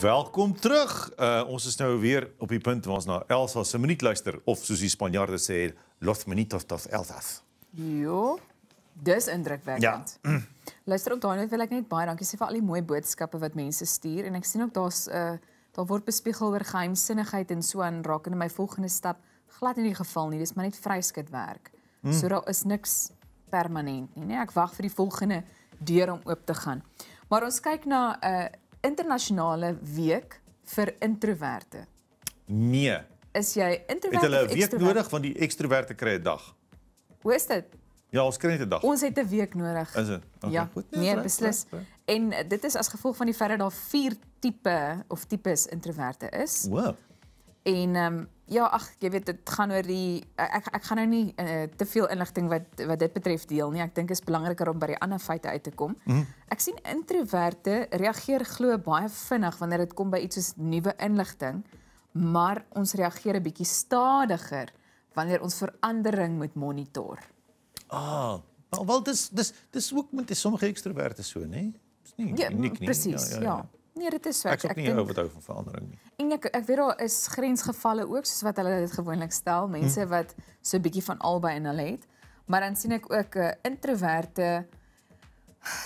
Welkom terug. Uh ons is nou weer op die punt waar ons na Elsa se minuut luister of soos die Spanjaarde sê, los minutos dos Elsas. Jo. Dis indrukwekkend. Ja. luister op daai net wil ek net baie dankie sê vir al die mooi boodskappe wat mense stuur en ek sien ook daar's 'n uh, daar word bespiegel oor geheimsinnigheid en so aan raak in my volgende stap glad in die geval nie, dis maar net vryskut werk. Mm. So daar is niks permanent nie, nee. Ek wag vir die volgende deur om oop te gaan. Maar ons kyk na 'n uh, internasionale week vir introverte. Nee. Is jy introvert? Hulle het 'n week nodig want die ekstroverte kry 'n dag. Hoe is dit? Ja, ons kry net 'n dag. Ons het 'n week nodig. Is dit? Okay, ja, goed. Nee, nee beslis. Nee, nee. En dit is as gevolg van die feit dat daar vier tipe of tipes introverte is. Wow. En ehm um, Ja, ag, jy weet dit gaan oor die ek ek gaan nou nie uh, te veel inligting wat wat dit betref deel nie. Ek dink is belangriker om by die ander feite uit te kom. Mm. Ek sien introverte reageer glo baie vinnig wanneer dit kom by iets soos nuwe inligting, maar ons reageer 'n bietjie stadiger wanneer ons verandering moet monitor. Ah, wel, wel dis dis dis ook met sommige ekstroverte so, nê? Nee? Dis nie ja, uniek nie. Ja, presies, ja, ja, ja. ja. Nee, dit is so. Ek, ek, ek, ek dink nie oor wat oor verandering nie ek ek weet daar is grensgevalle ook soos wat hulle dit gewoonlik stel, hm. mense hmm. wat so 'n bietjie van albei in hulle het. Maar dan sien ek ook 'n uh, eh, introverte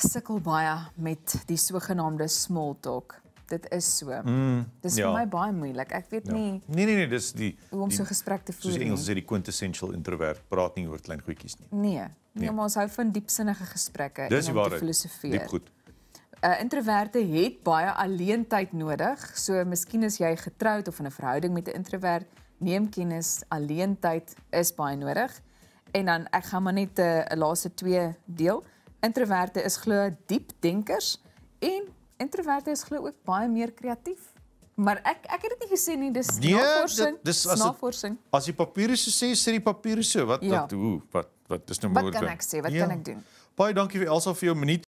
sukkel baie met die sogenaamde small talk. Dit is so. Mm, dis ja. vir my baie moeilik. Ek weet ja. nie. Nee nee nee, dis die hoe om die, so gesprek te voer. Soos die Engels sê, die quintessential introvert praat nie oor klein goedjies nie. Nee. Nee, nee. maar ons hou van diepsinnige gesprekke dis en om te filosofeer. Dis waar. Diep goed. 'n eh, introverte het baie alleen tyd nodig. So miskien as jy getroud of in 'n verhouding met 'n introvert, neem kennis alleen tyd is baie nodig. En dan ek gaan maar net eh, 'n laaste twee deel. Introverte is glo diep denkers en introverte is glo ook baie meer kreatief. Maar ek ek het dit nie gesê nie, dis nee, navorsing. Dit, dis as navorsing. Het, as die papiere so sê, sê die papiere so, wat ja. wat hoe, wat wat is nou moontlik? Wat kan ek sê? Wat ja. kan ek doen? Baie dankie vir Elsa vir jou minuut.